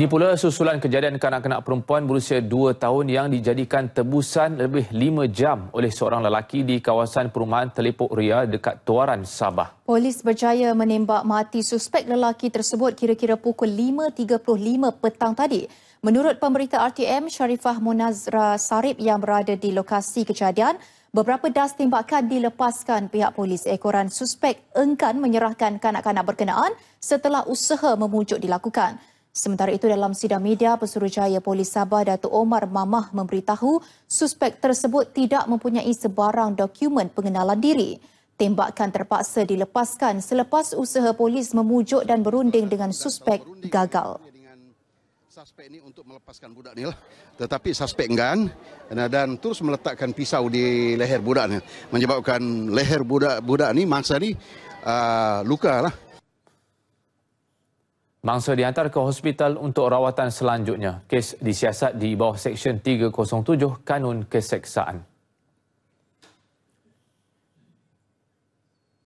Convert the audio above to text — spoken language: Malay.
Ini pula susulan kejadian kanak-kanak perempuan berusia 2 tahun yang dijadikan tebusan lebih 5 jam oleh seorang lelaki di kawasan perumahan Telipok Ria dekat Tuaran, Sabah. Polis berjaya menembak mati suspek lelaki tersebut kira-kira pukul 5.35 petang tadi. Menurut pemberita RTM, Sharifah Munazra Sarip yang berada di lokasi kejadian, beberapa das tembakan dilepaskan pihak polis. Ekoran suspek enggan menyerahkan kanak-kanak berkenaan setelah usaha memujuk dilakukan. Sementara itu dalam sidang media, Pesuruhjaya Polis Sabah Dato' Omar Mamah memberitahu suspek tersebut tidak mempunyai sebarang dokumen pengenalan diri. Tembakan terpaksa dilepaskan selepas usaha polis memujuk dan berunding dengan suspek gagal. Suspek ini untuk melepaskan budak ini lah. Tetapi suspek enggan dan terus meletakkan pisau di leher budak ni, Menyebabkan leher budak budak ini, mangsa ini uh, ah, luka lah mangsa diantar ke hospital untuk rawatan selanjutnya. Kes disiasat di bawah Seksyen 307 Kanun Keseksaan.